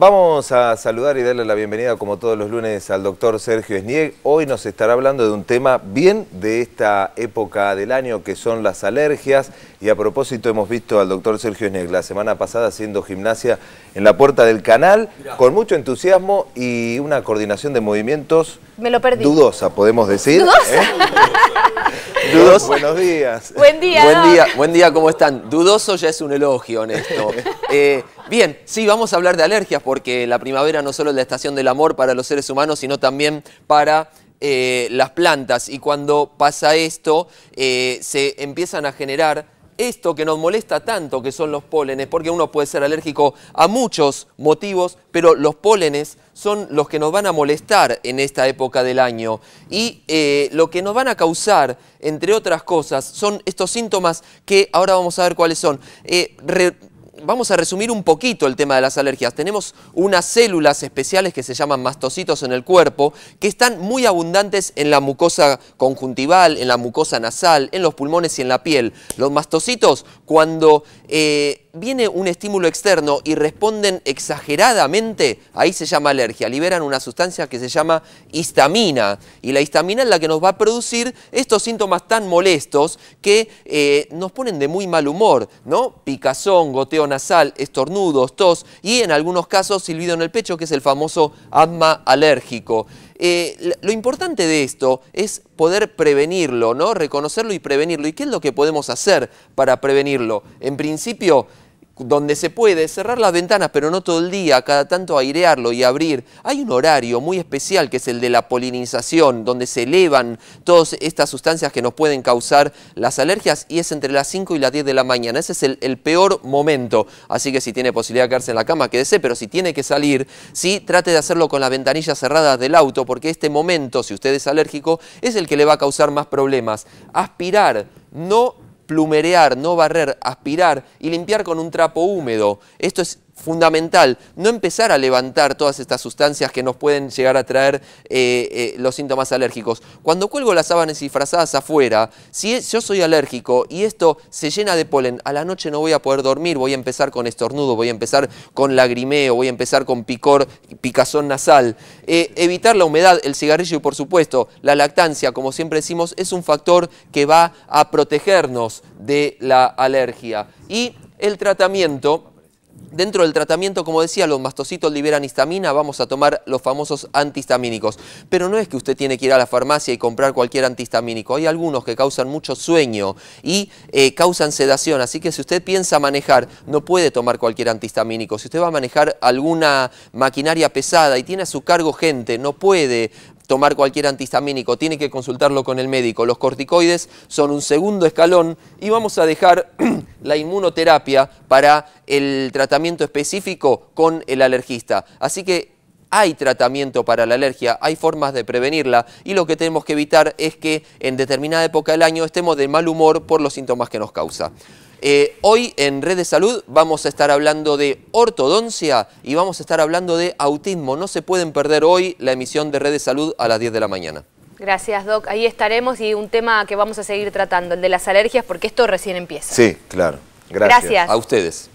Vamos a saludar y darle la bienvenida, como todos los lunes, al doctor Sergio Esnieg. Hoy nos estará hablando de un tema bien de esta época del año, que son las alergias. Y a propósito, hemos visto al doctor Sergio Esnieg la semana pasada haciendo gimnasia en la puerta del canal, con mucho entusiasmo y una coordinación de movimientos dudosa, podemos decir. ¿eh? Dudoso. Buenos días. Buen día. Buen día, buen día, ¿cómo están? Dudoso ya es un elogio, honesto. Eh, bien, sí, vamos a hablar de alergias porque la primavera no solo es la estación del amor para los seres humanos, sino también para eh, las plantas. Y cuando pasa esto, eh, se empiezan a generar esto que nos molesta tanto, que son los pólenes, porque uno puede ser alérgico a muchos motivos, pero los pólenes son los que nos van a molestar en esta época del año. Y eh, lo que nos van a causar, entre otras cosas, son estos síntomas que ahora vamos a ver cuáles son. Eh, vamos a resumir un poquito el tema de las alergias. Tenemos unas células especiales que se llaman mastocitos en el cuerpo, que están muy abundantes en la mucosa conjuntival, en la mucosa nasal, en los pulmones y en la piel. Los mastocitos, cuando eh, viene un estímulo externo y responden exageradamente, ahí se llama alergia, liberan una sustancia que se llama histamina. Y la histamina es la que nos va a producir estos síntomas tan molestos que eh, nos ponen de muy mal humor, ¿no? Picazón, goteo nasal, estornudos, tos y en algunos casos silbido en el pecho, que es el famoso asma alérgico. Eh, lo importante de esto es poder prevenirlo, ¿no? Reconocerlo y prevenirlo. ¿Y qué es lo que podemos hacer para prevenirlo? En principio, donde se puede cerrar las ventanas, pero no todo el día, cada tanto airearlo y abrir. Hay un horario muy especial que es el de la polinización, donde se elevan todas estas sustancias que nos pueden causar las alergias y es entre las 5 y las 10 de la mañana. Ese es el, peor momento. Así que si tiene posibilidad de quedarse en la cama, quédese, pero si tiene que salir, sí, trate de hacerlo con las ventanillas cerradas del auto, porque este momento, si usted es alérgico, es el que le va a causar más problemas. Aspirar, no plumerear, no barrer, aspirar y limpiar con un trapo húmedo. Esto es fundamental no empezar a levantar todas estas sustancias que nos pueden llegar a traer eh, eh, los síntomas alérgicos. Cuando cuelgo las sábanas disfrazadas afuera, si yo soy alérgico y esto se llena de polen, a la noche no voy a poder dormir, voy a empezar con estornudo, voy a empezar con lagrimeo, voy a empezar con picor, picazón nasal. Eh, evitar la humedad, el cigarrillo y por supuesto la lactancia, como siempre decimos, es un factor que va a protegernos de la alergia. Y el tratamiento Dentro del tratamiento, como decía, los mastocitos liberan histamina, vamos a tomar los famosos antihistamínicos. Pero no es que usted tiene que ir a la farmacia y comprar cualquier antihistamínico. Hay algunos que causan mucho sueño y eh, causan sedación. Así que si usted piensa manejar, no puede tomar cualquier antihistamínico. Si usted va a manejar alguna maquinaria pesada y tiene a su cargo gente, no puede tomar cualquier antihistamínico, tiene que consultarlo con el médico. Los corticoides son un segundo escalón y vamos a dejar la inmunoterapia para el tratamiento específico con el alergista. Así que hay tratamiento para la alergia, hay formas de prevenirla y lo que tenemos que evitar es que en determinada época del año estemos de mal humor por los síntomas que nos causa. Eh, hoy en Red de Salud vamos a estar hablando de ortodoncia y vamos a estar hablando de autismo. No se pueden perder hoy la emisión de Red de Salud a las 10 de la mañana. Gracias, Doc. Ahí estaremos y un tema que vamos a seguir tratando, el de las alergias, porque esto recién empieza. Sí, claro. Gracias. Gracias. A ustedes.